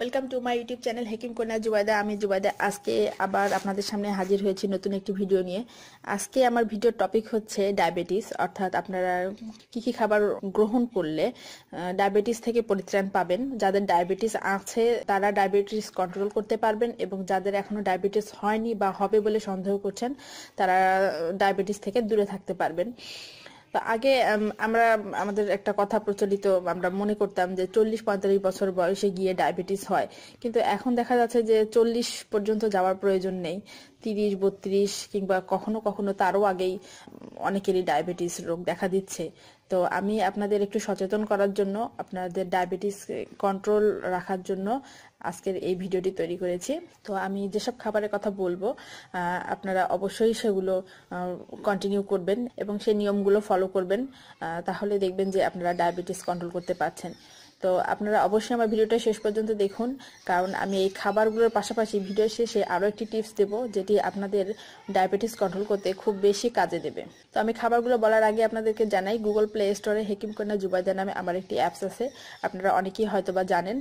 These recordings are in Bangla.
welcome to my YouTube channel হেকিম কন্যা জুবাদা আমি জুবাদা আজকে আবার আপনাদের সামনে হাজির হয়েছি নতুন একটি ভিডিও নিয়ে আজকে আমার ভিডিওর টপিক হচ্ছে ডায়াবেটিস অর্থাৎ আপনারা কি কি খাবার গ্রহণ করলে ডায়াবেটিস থেকে পরিত্রাণ পাবেন যাদের ডায়াবেটিস আছে তারা ডায়াবেটিস কন্ট্রোল করতে পারবেন এবং যাদের এখনও ডায়াবেটিস হয়নি বা হবে বলে সন্দেহ করছেন তারা ডায়াবেটিস থেকে দূরে থাকতে পারবেন তা আগে আমরা আমাদের একটা কথা প্রচলিত আমরা মনে করতাম যে চল্লিশ পঁয়তাল্লিশ বছর বয়সে গিয়ে ডায়াবেটিস হয় কিন্তু এখন দেখা যাচ্ছে যে চল্লিশ পর্যন্ত যাওয়ার প্রয়োজন নেই তিরিশ বত্রিশ কিংবা কখনো কখনো তারও আগেই অনেকেরই ডায়াবেটিস রোগ দেখা দিচ্ছে তো আমি আপনাদের একটু সচেতন করার জন্য আপনাদের ডায়াবেটিস কন্ট্রোল রাখার জন্য আজকের এই ভিডিওটি তৈরি করেছি তো আমি যেসব খাবারের কথা বলবো আপনারা অবশ্যই সেগুলো কন্টিনিউ করবেন এবং সেই নিয়মগুলো ফলো করবেন তাহলে দেখবেন যে আপনারা ডায়াবেটিস কন্ট্রোল করতে পারছেন তো আপনারা অবশ্যই আমার ভিডিওটা শেষ পর্যন্ত দেখুন কারণ আমি এই খাবারগুলোর পাশাপাশি ভিডিওর শেষে আরও একটি টিপস দেব যেটি আপনাদের ডায়াবেটিস কন্ট্রোল করতে খুব বেশি কাজে দেবে তো আমি খাবারগুলো বলার আগে আপনাদেরকে জানাই গুগল প্লে স্টোরে হেকিম কন্যা জুবাইদা নামে আমার একটি অ্যাপস আছে আপনারা অনেকেই হয়তো বা জানেন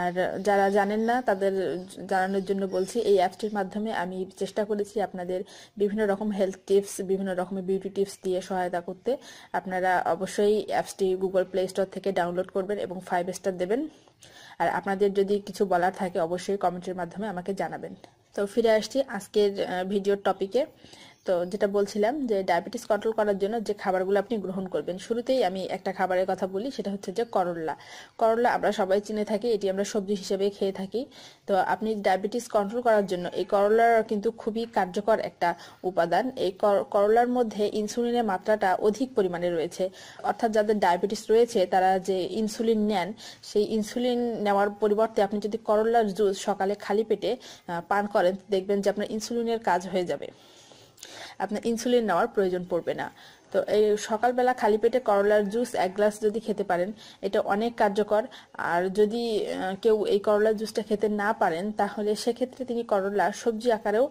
আর যারা জানেন না তাদের জানানোর জন্য বলছি এই অ্যাপসটির মাধ্যমে আমি চেষ্টা করেছি আপনাদের বিভিন্ন রকম হেলথ টিপস বিভিন্ন রকমের বিউটি টিপস দিয়ে সহায়তা করতে আপনারা অবশ্যই অ্যাপসটি গুগল প্লে স্টোর থেকে ডাউনলোড করবেন এবং ফাইভ স্টার দেবেন আর আপনাদের যদি কিছু বলার থাকে অবশ্যই কমেন্টের মাধ্যমে আমাকে জানাবেন তো ফিরে আসছি আজকের ভিডিওর টপিকে তো যেটা বলছিলাম যে ডায়াবেটিস কন্ট্রোল করার জন্য যে খাবারগুলো আপনি গ্রহণ করবেন শুরুতেই আমি একটা খাবারের কথা বলি সেটা হচ্ছে যে করল্লা করল্লা আমরা সবাই চিনে থাকি এটি আমরা সবজি হিসেবে খেয়ে থাকি তো আপনি ডায়াবেটিস কন্ট্রোল করার জন্য এই করল্লার কিন্তু খুবই কার্যকর একটা উপাদান এই করলার মধ্যে ইনসুলিনের মাত্রাটা অধিক পরিমাণে রয়েছে অর্থাৎ যাদের ডায়াবেটিস রয়েছে তারা যে ইনসুলিন নেন সেই ইনসুলিন নেওয়ার পরিবর্তে আপনি যদি করলার জুস সকালে খালি পেটে পান করেন দেখবেন যে আপনার ইনসুলিনের কাজ হয়ে যাবে আপনার ইনসুলিন নেওয়ার প্রয়োজন পড়বে না তো এই সকালবেলা খালি পেটে করলার জুস এক গ্লাস যদি খেতে পারেন এটা অনেক কার্যকর আর যদি কেউ এই করলার জুসটা খেতে না পারেন তাহলে সেক্ষেত্রে তিনি করলা সবজি আকারেও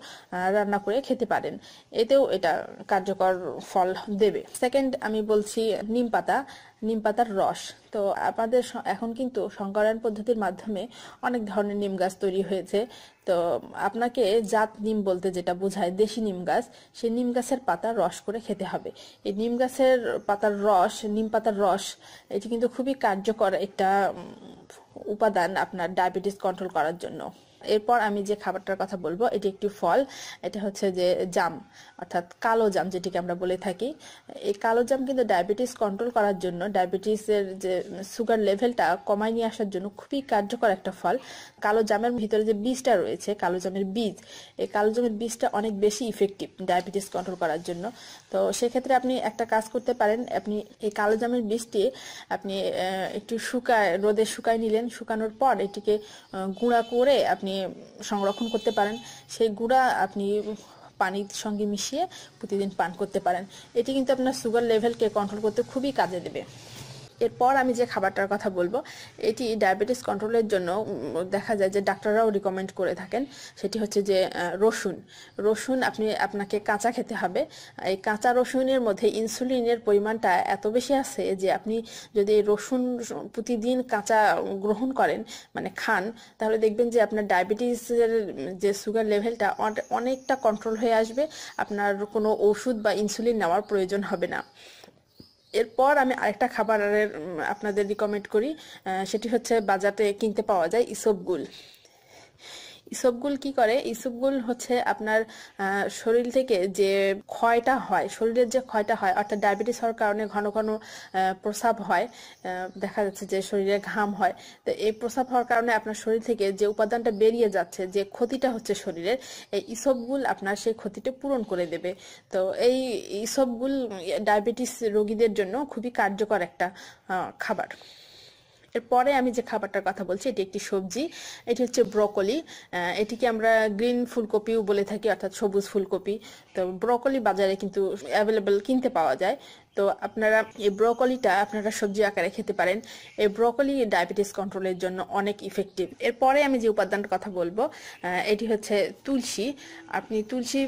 রান্না করে খেতে পারেন এতেও এটা কার্যকর ফল দেবে সেকেন্ড আমি বলছি নিম পাতা নিম পাতার রস তো আমাদের এখন কিন্তু সংকরায়ন পদ্ধতির মাধ্যমে অনেক ধরনের নিম গাছ তৈরি হয়েছে তো আপনাকে জাত নিম বলতে যেটা বোঝায় দেশি নিম গাছ সেই নিম গাছের পাতা রস করে খেতে হবে এই এই নিম গাছের পাতার রস নিম পাতার রস এটি কিন্তু খুবই কার্যকর একটা উপাদান আপনার ডায়াবেটিস কন্ট্রোল করার জন্য এরপর আমি যে খাবারটার কথা বলবো এটি একটি ফল এটা হচ্ছে যে জাম অর্থাৎ কালো জাম যেটিকে আমরা বলে থাকি এই কালো জাম কিন্তু ডায়াবেটিস কন্ট্রোল করার জন্য ডায়াবেটিসের যে সুগার লেভেলটা কমায় নিয়ে আসার জন্য খুবই কার্যকর একটা ফল কালো জামের ভিতরে যে বীজটা রয়েছে কালো জামের বীজ এই কালো জামের বীজটা অনেক বেশি ইফেক্টিভ ডায়াবেটিস কন্ট্রোল করার জন্য তো সেক্ষেত্রে আপনি একটা কাজ করতে পারেন আপনি এই কালো জামের বীজটি আপনি একটু শুকায় রোদে শুকায় নিলেন শুকানোর পর এটিকে গুঁড়া করে আপনি আপনি সংরক্ষণ করতে পারেন সেই গুঁড়া আপনি পানির সঙ্গে মিশিয়ে প্রতিদিন পান করতে পারেন এটি কিন্তু আপনার সুগার লেভেলকে কন্ট্রোল করতে খুবই কাজে দেবে এরপর আমি যে খাবারটার কথা বলবো এটি ডায়াবেটিস কন্ট্রোলের জন্য দেখা যায় যে ডাক্তাররাও রিকমেন্ড করে থাকেন সেটি হচ্ছে যে রসুন রসুন আপনি আপনাকে কাঁচা খেতে হবে এই কাঁচা রসুনের মধ্যে ইনসুলিনের পরিমাণটা এত বেশি আছে যে আপনি যদি রসুন প্রতিদিন কাঁচা গ্রহণ করেন মানে খান তাহলে দেখবেন যে আপনার ডায়াবেটিসের যে সুগার লেভেলটা অনেকটা কন্ট্রোল হয়ে আসবে আপনার কোনো ওষুধ বা ইনসুলিন নেওয়ার প্রয়োজন হবে না এরপর আমি আরেকটা খাবারের আপনাদের রিকমেন্ড করি সেটি হচ্ছে বাজারে কিনতে পাওয়া যায় ইসবগুল ইসবগুল কি করে ইসবগুল হচ্ছে আপনার শরীর থেকে যে ক্ষয়টা হয় শরীরের যে ক্ষয়টা হয় অর্থাৎ ডায়াবেটিস হওয়ার কারণে ঘন ঘন প্রসাব হয় দেখা যাচ্ছে যে শরীরে ঘাম হয় তো এই প্রসাব হওয়ার কারণে আপনার শরীর থেকে যে উপাদানটা বেরিয়ে যাচ্ছে যে ক্ষতিটা হচ্ছে শরীরের এই ইসবগুল আপনার সেই ক্ষতিটা পূরণ করে দেবে তো এই ইসবগুল ডায়াবেটিস রোগীদের জন্য খুবই কার্যকর একটা খাবার এরপরে আমি যে খাবারটার কথা বলছি এটি একটি সবজি এটি হচ্ছে ব্রকলি এটিকে আমরা গ্রিন ফুলকপিও বলে থাকি অর্থাৎ সবুজ ফুলকপি তো ব্রকলি বাজারে কিন্তু অ্যাভেলেবেল কিনতে পাওয়া যায় তো আপনারা এই ব্রোকলিটা আপনারা সবজি আকারে খেতে পারেন এই ব্রোকলি ডায়াবেটিস কন্ট্রোলের জন্য অনেক ইফেক্টিভ এরপরে আমি যে উপাদানটার কথা বলবো এটি হচ্ছে তুলসী আপনি তুলসী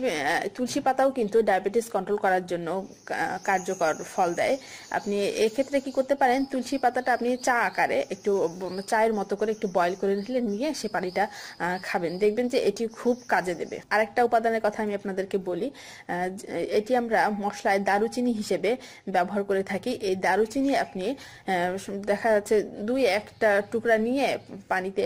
তুলসী পাতাও কিন্তু ডায়াবেটিস কন্ট্রোল করার জন্য কার্যকর ফল দেয় আপনি এক্ষেত্রে কি করতে পারেন তুলসী পাতাটা আপনি চা আকারে একটু চায়ের মতো করে একটু বয়ল করে নিলে নিয়ে সে পানিটা খাবেন দেখবেন যে এটি খুব কাজে দেবে আরেকটা উপাদানের কথা আমি আপনাদেরকে বলি এটি আমরা মশলায় দারুচিনি হিসেবে ব্যবহার করে থাকি এই দারুচিনি আপনি দেখা যাচ্ছে দুই একটা টুকরা নিয়ে পানিতে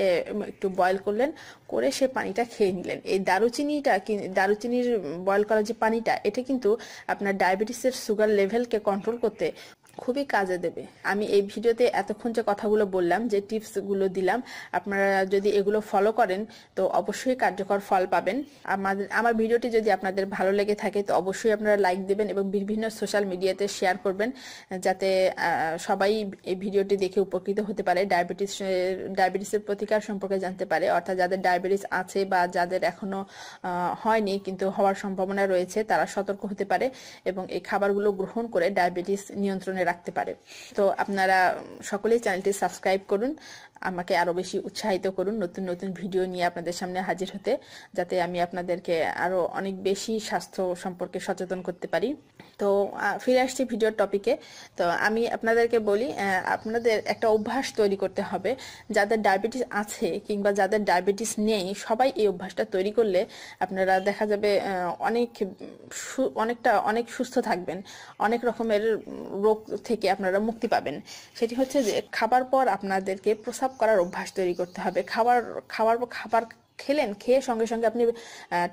একটু বয়ল করলেন করে সে পানিটা খেয়ে নিলেন এই দারুচিনিটা দারুচিনির বয়ল করা যে পানিটা এটা কিন্তু আপনার ডায়াবেটিসের সুগার লেভেলকে কন্ট্রোল করতে খুবই কাজে দেবে আমি এই ভিডিওতে এতক্ষণ যে কথাগুলো বললাম যে টিপসগুলো দিলাম আপনারা যদি এগুলো ফলো করেন তো অবশ্যই কার্যকর ফল পাবেন আমাদের আমার ভিডিওটি যদি আপনাদের ভালো লেগে থাকে তো অবশ্যই আপনারা লাইক দেবেন এবং বিভিন্ন সোশ্যাল মিডিয়াতে শেয়ার করবেন যাতে সবাই এই ভিডিওটি দেখে উপকৃত হতে পারে ডায়াবেটিস ডায়াবেটিসের প্রতিকার সম্পর্কে জানতে পারে অর্থাৎ যাদের ডায়াবেটিস আছে বা যাদের এখনও হয়নি কিন্তু হওয়ার সম্ভাবনা রয়েছে তারা সতর্ক হতে পারে এবং এই খাবারগুলো গ্রহণ করে ডায়াবেটিস নিয়ন্ত্রণে রাখতে পারে তো আপনারা সকলেই চ্যানেলটি সাবস্ক্রাইব করুন আমাকে আরও বেশি উৎসাহিত করুন নতুন নতুন ভিডিও নিয়ে আপনাদের সামনে হাজির হতে যাতে আমি আপনাদেরকে আরও অনেক বেশি স্বাস্থ্য সম্পর্কে সচেতন করতে পারি তো ফিরে আসছি ভিডিওর টপিকে তো আমি আপনাদেরকে বলি আপনাদের একটা অভ্যাস তৈরি করতে হবে যাদের ডায়াবেটিস আছে কিংবা যাদের ডায়াবেটিস নেই সবাই এই অভ্যাসটা তৈরি করলে আপনারা দেখা যাবে অনেক অনেকটা অনেক সুস্থ থাকবেন অনেক রকমের রোগ থেকে আপনারা মুক্তি পাবেন সেটি হচ্ছে যে খাবার পর আপনাদেরকে প্রস্রাব করার অভ্যাস তৈরি করতে হবে খাবার খাবার খাবার খেলেন খেয়ে সঙ্গে সঙ্গে আপনি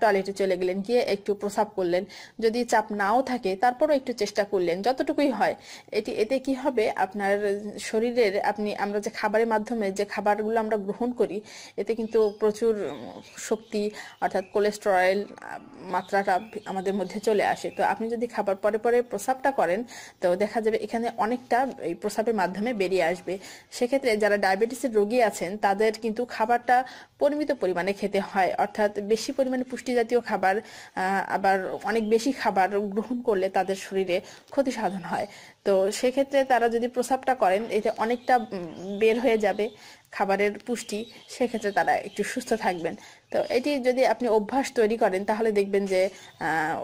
টয়লেটে চলে গেলেন গিয়ে একটু প্রসাব করলেন যদি চাপ নাও থাকে তারপরও একটু চেষ্টা করলেন যতটুকুই হয় এটি এতে কি হবে আপনার শরীরের আপনি আমরা যে খাবারের মাধ্যমে যে খাবারগুলো আমরা গ্রহণ করি এতে কিন্তু প্রচুর শক্তি অর্থাৎ কোলেস্টেরল মাত্রাটা আমাদের মধ্যে চলে আসে তো আপনি যদি খাবার পরে পরে প্রসাবটা করেন তো দেখা যাবে এখানে অনেকটা এই প্রসাবের মাধ্যমে বেরিয়ে আসবে সেক্ষেত্রে যারা ডায়াবেটিসের রোগী আছেন তাদের কিন্তু খাবারটা পরিমিত পরিমাণে খেতে হয় অর্থাৎ বেশি পরিমাণে পুষ্টি জাতীয় খাবার আবার অনেক বেশি খাবার গ্রহণ করলে তাদের শরীরে ক্ষতি সাধন হয় তো সেক্ষেত্রে তারা যদি প্রস্রাবটা করেন এতে অনেকটা বের হয়ে যাবে খাবারের পুষ্টি সেক্ষেত্রে তারা একটু সুস্থ থাকবেন তো এটি যদি আপনি অভ্যাস তৈরি করেন তাহলে দেখবেন যে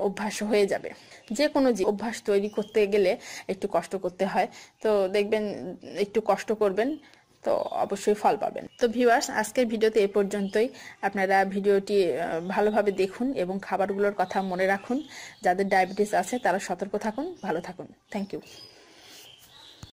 অভ্যাস হয়ে যাবে যে কোনো অভ্যাস তৈরি করতে গেলে একটু কষ্ট করতে হয় তো দেখবেন একটু কষ্ট করবেন তো অবশ্যই ফল পাবেন তো ভিউয়ার্স আজকের ভিডিওতে এ পর্যন্তই আপনারা ভিডিওটি ভালোভাবে দেখুন এবং খাবারগুলোর কথা মনে রাখুন যাদের ডায়াবেটিস আছে তারা সতর্ক থাকুন ভালো থাকুন থ্যাংক ইউ